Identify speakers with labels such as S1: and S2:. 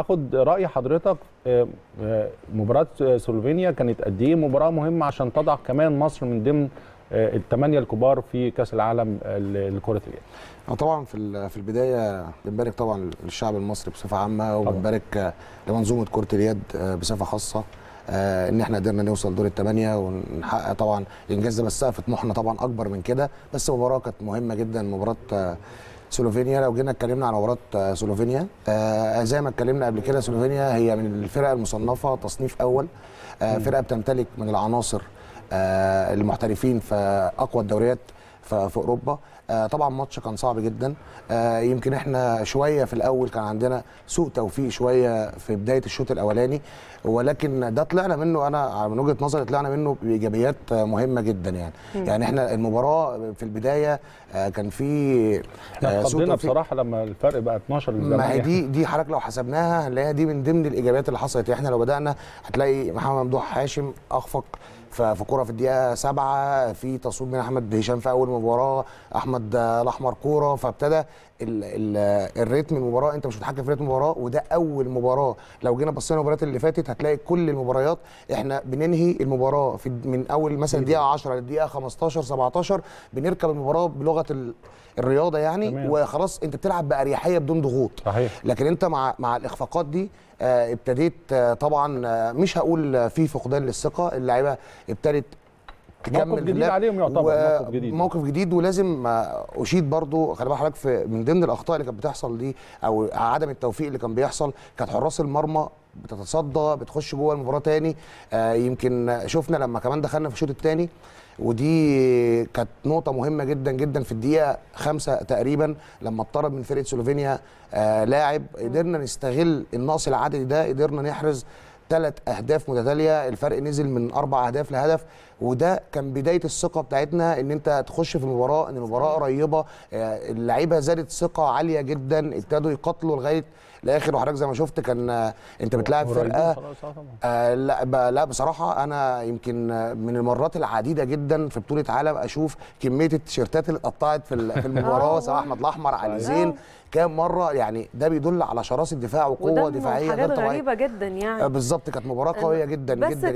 S1: اخد راي حضرتك آه، آه، مباراه سلوفينيا كانت قد ايه مباراه مهمه عشان تضع كمان مصر من ضمن آه، الثمانيه الكبار في كاس العالم لكره اليد. طبعا في في البدايه بنبارك طبعا للشعب المصري بصفه عامه وبنبارك لمنظومه كره اليد بصفه خاصه ان احنا قدرنا نوصل دور الثمانيه ونحقق طبعا الانجاز ده بس سقف طموحنا طبعا اكبر من كده بس مباراه كانت مهمه جدا مباراه سلوفينيا لو جينا اتكلمنا عن مباراه آه، سلوفينيا آه، آه، زي ما اتكلمنا قبل كده سلوفينيا هي من الفرق المصنفه تصنيف اول فرقه بتمتلك من العناصر المحترفين في اقوى الدوريات في اوروبا آه، طبعا ماتش كان صعب جدا آه، يمكن احنا شويه في الاول كان عندنا سوء توفيق شويه في بدايه الشوط الاولاني ولكن ده طلعنا منه انا من وجهه نظري طلعنا منه بايجابيات مهمه جدا يعني م. يعني احنا المباراه في البدايه آه، كان في سوء توفيق بصراحه لما الفرق بقى 12 ما هي دي يعني. دي حضرتك لو حسبناها هنلاقيها دي من ضمن الايجابيات اللي حصلت يعني احنا لو بدانا هتلاقي محمد ممدوح هاشم اخفق ففي كوره في الدقيقه سبعه في تصويب من احمد هشام في اول مباراه احمد الاحمر كوره فابتدى الريتم المباراه انت مش متحكم في ريتم المباراه وده اول مباراه لو جينا بصينا المباريات اللي فاتت هتلاقي كل المباريات احنا بننهي المباراه في من اول مثلا دقيقه 10 للدقيقه 15 17 بنركب المباراه بلغه الرياضه يعني تمام. وخلاص انت بتلعب باريحيه بدون ضغوط صحيح. لكن انت مع مع الاخفاقات دي آه، ابتديت آه، طبعا آه، مش هقول في فقدان للثقه اللعيبه ابتدت تكمل موقف جديد عليهم يعتبر موقف جديد موقف جديد ولازم اشيد برضو خلي بالك حضرتك في من ضمن الاخطاء اللي كانت بتحصل دي او عدم التوفيق اللي كان بيحصل كانت حراس المرمى بتتصدى بتخش جوه المباراه تاني آه يمكن شفنا لما كمان دخلنا في الشوط الثاني ودي كانت نقطة مهمة جدا جدا في الدقيقة خمسة تقريبا لما اضطرب من فرقة سلوفينيا آه لاعب قدرنا نستغل النقص العددي ده قدرنا نحرز ثلاث اهداف متتاليه الفرق نزل من اربع اهداف لهدف وده كان بدايه الثقه بتاعتنا ان انت تخش في المباراه ان المباراه قريبه آه، اللعيبه زادت ثقه عاليه جدا ابتدوا يقاتلوا لغايه لاخر وحضرتك زي ما شفت كان آه، انت بتلاعب فرقه آه،, آه لا لا بصراحه انا يمكن من المرات العديده جدا في بطوله عالم اشوف كميه التيشيرتات اللي اتقطعت في المباراه آه. سواء احمد الاحمر علي طيب. زين كام مره يعني ده بيدل على شراسه دفاع وقوه دفاعيه غير طبيعيه غريبه جدا يعني بالظبط كانت مباراه قويه جدا جدا